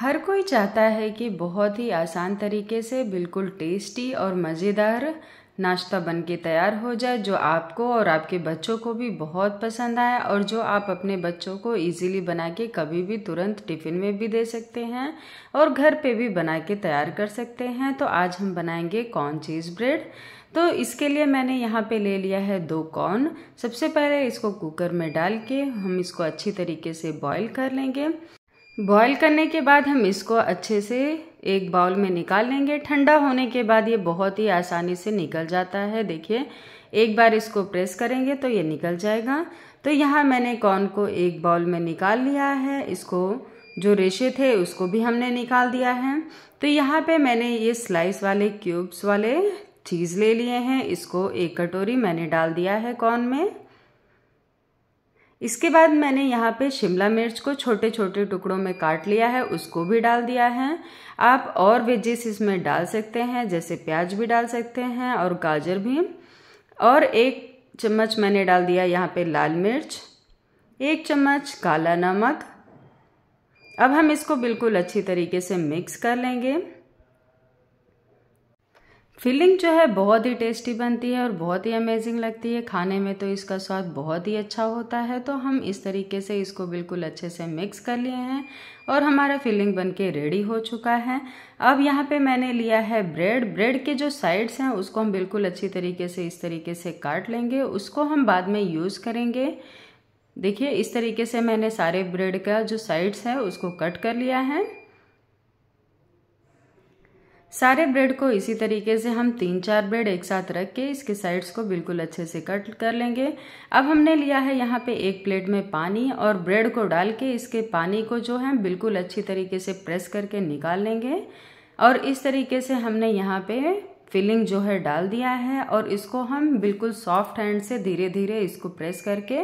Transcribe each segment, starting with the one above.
हर कोई चाहता है कि बहुत ही आसान तरीके से बिल्कुल टेस्टी और मज़ेदार नाश्ता बन के तैयार हो जाए जो आपको और आपके बच्चों को भी बहुत पसंद आए और जो आप अपने बच्चों को इजीली बना के कभी भी तुरंत टिफ़िन में भी दे सकते हैं और घर पे भी बना के तैयार कर सकते हैं तो आज हम बनाएंगे कॉर्न चीज़ ब्रेड तो इसके लिए मैंने यहाँ पे ले लिया है दो कॉर्न सबसे पहले इसको कुकर में डाल के हम इसको अच्छी तरीके से बॉईल कर लेंगे बॉईल करने के बाद हम इसको अच्छे से एक बाउल में निकाल लेंगे ठंडा होने के बाद ये बहुत ही आसानी से निकल जाता है देखिए एक बार इसको प्रेस करेंगे तो ये निकल जाएगा तो यहाँ मैंने कॉर्न को एक बाउल में निकाल लिया है इसको जो रेशे थे उसको भी हमने निकाल दिया है तो यहाँ पे मैंने ये स्लाइस वाले क्यूब्स वाले चीज़ ले लिए हैं इसको एक कटोरी मैंने डाल दिया है कॉर्न में इसके बाद मैंने यहाँ पे शिमला मिर्च को छोटे छोटे टुकड़ों में काट लिया है उसको भी डाल दिया है आप और वेजेस इसमें डाल सकते हैं जैसे प्याज भी डाल सकते हैं और गाजर भी और एक चम्मच मैंने डाल दिया यहाँ पे लाल मिर्च एक चम्मच काला नमक अब हम इसको बिल्कुल अच्छी तरीके से मिक्स कर लेंगे फीलिंग जो है बहुत ही टेस्टी बनती है और बहुत ही अमेजिंग लगती है खाने में तो इसका स्वाद बहुत ही अच्छा होता है तो हम इस तरीके से इसको बिल्कुल अच्छे से मिक्स कर लिए हैं और हमारा फिलिंग बन के रेडी हो चुका है अब यहाँ पे मैंने लिया है ब्रेड ब्रेड के जो साइड्स हैं उसको हम बिल्कुल अच्छी तरीके से इस तरीके से काट लेंगे उसको हम बाद में यूज़ करेंगे देखिए इस तरीके से मैंने सारे ब्रेड का जो साइड्स है उसको कट कर लिया है सारे ब्रेड को इसी तरीके से हम तीन चार ब्रेड एक साथ रख के इसके साइड्स को बिल्कुल अच्छे से कट कर लेंगे अब हमने लिया है यहाँ पे एक प्लेट में पानी और ब्रेड को डाल के इसके पानी को जो है बिल्कुल अच्छी तरीके से प्रेस करके निकाल लेंगे और इस तरीके से हमने यहाँ पे फिलिंग जो है डाल दिया है और इसको हम बिल्कुल सॉफ्ट हैंड से धीरे धीरे इसको प्रेस करके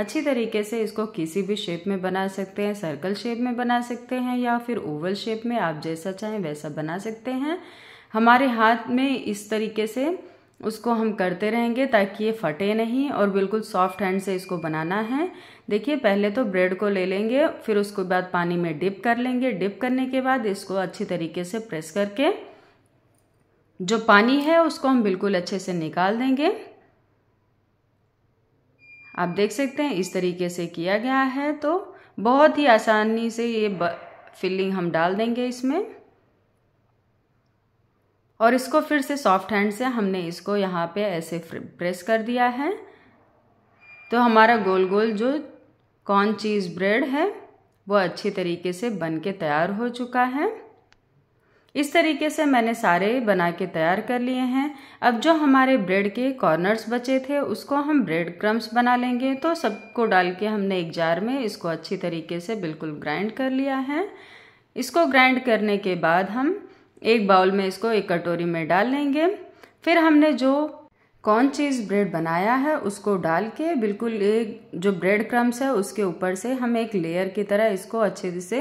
अच्छी तरीके से इसको किसी भी शेप में बना सकते हैं सर्कल शेप में बना सकते हैं या फिर ओवल शेप में आप जैसा चाहें वैसा बना सकते हैं हमारे हाथ में इस तरीके से उसको हम करते रहेंगे ताकि ये फटे नहीं और बिल्कुल सॉफ्ट हैंड से इसको बनाना है देखिए पहले तो ब्रेड को ले लेंगे फिर उसके बाद पानी में डिप कर लेंगे डिप करने के बाद इसको अच्छी तरीके से प्रेस करके जो पानी है उसको हम बिल्कुल अच्छे से निकाल देंगे आप देख सकते हैं इस तरीके से किया गया है तो बहुत ही आसानी से ये फिलिंग हम डाल देंगे इसमें और इसको फिर से सॉफ्ट हैंड से हमने इसको यहाँ पे ऐसे प्रेस कर दिया है तो हमारा गोल गोल जो कॉर्न चीज़ ब्रेड है वो अच्छे तरीके से बन के तैयार हो चुका है इस तरीके से मैंने सारे बना के तैयार कर लिए हैं अब जो हमारे ब्रेड के कॉर्नर्स बचे थे उसको हम ब्रेड क्रम्स बना लेंगे तो सबको डाल के हमने एक जार में इसको अच्छी तरीके से बिल्कुल ग्राइंड कर लिया है इसको ग्राइंड करने के बाद हम एक बाउल में इसको एक कटोरी में डाल लेंगे फिर हमने जो कौन चीज़ ब्रेड बनाया है उसको डाल के बिल्कुल एक जो ब्रेड क्रम्स है उसके ऊपर से हम एक लेयर की तरह इसको अच्छे से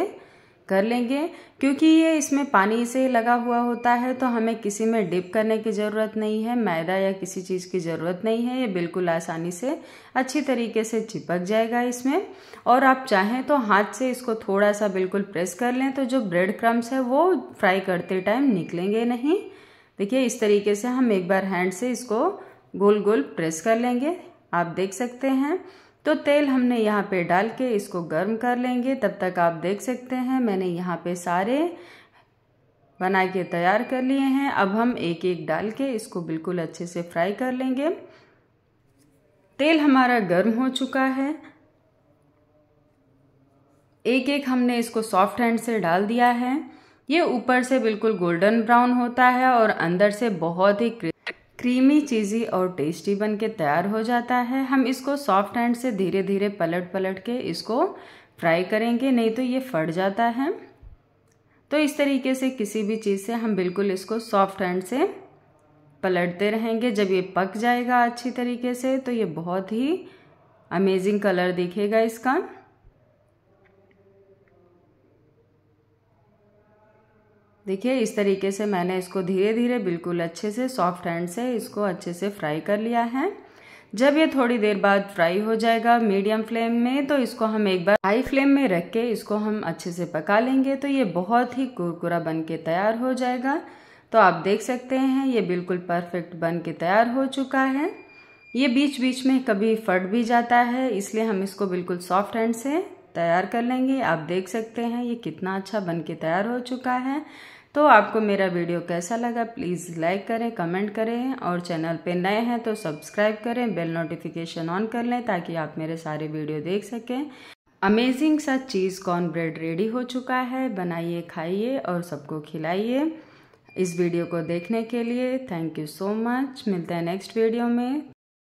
कर लेंगे क्योंकि ये इसमें पानी से लगा हुआ होता है तो हमें किसी में डिप करने की ज़रूरत नहीं है मैदा या किसी चीज़ की ज़रूरत नहीं है ये बिल्कुल आसानी से अच्छी तरीके से चिपक जाएगा इसमें और आप चाहें तो हाथ से इसको थोड़ा सा बिल्कुल प्रेस कर लें तो जो ब्रेड क्रम्स है वो फ्राई करते टाइम निकलेंगे नहीं देखिए इस तरीके से हम एक बार हैंड से इसको गोल गोल प्रेस कर लेंगे आप देख सकते हैं तो तेल हमने यहाँ पे डाल के इसको गर्म कर लेंगे तब तक आप देख सकते हैं मैंने यहाँ पे सारे बना के तैयार कर लिए हैं अब हम एक एक डाल के इसको बिल्कुल अच्छे से फ्राई कर लेंगे तेल हमारा गर्म हो चुका है एक एक हमने इसको सॉफ्ट हैंड से डाल दिया है ये ऊपर से बिल्कुल गोल्डन ब्राउन होता है और अंदर से बहुत ही क्रीमी चीज़ी और टेस्टी बन के तैयार हो जाता है हम इसको सॉफ्ट हैंड से धीरे धीरे पलट पलट के इसको फ्राई करेंगे नहीं तो ये फट जाता है तो इस तरीके से किसी भी चीज़ से हम बिल्कुल इसको सॉफ्ट हैंड से पलटते रहेंगे जब ये पक जाएगा अच्छी तरीके से तो ये बहुत ही अमेजिंग कलर दिखेगा इसका देखिए इस तरीके से मैंने इसको धीरे धीरे बिल्कुल अच्छे से सॉफ्ट हैंड से इसको अच्छे से फ्राई कर लिया है जब ये थोड़ी देर बाद फ्राई हो जाएगा मीडियम फ्लेम में तो इसको हम एक बार हाई फ्लेम में रख के इसको हम अच्छे से पका लेंगे तो ये बहुत ही कुरकुरा बन के तैयार हो जाएगा तो आप देख सकते हैं ये बिल्कुल परफेक्ट बन के तैयार हो चुका है ये बीच बीच में कभी फट भी जाता है इसलिए हम इसको बिल्कुल सॉफ्ट हैंड से तैयार कर लेंगे आप देख सकते हैं ये कितना अच्छा बन के तैयार हो चुका है तो आपको मेरा वीडियो कैसा लगा प्लीज़ लाइक करें कमेंट करें और चैनल पे नए हैं तो सब्सक्राइब करें बेल नोटिफिकेशन ऑन कर लें ताकि आप मेरे सारे वीडियो देख सकें अमेजिंग सा चीज़ कॉर्न ब्रेड रेडी हो चुका है बनाइए खाइए और सबको खिलाइए इस वीडियो को देखने के लिए थैंक यू सो मच मिलते हैं नेक्स्ट वीडियो में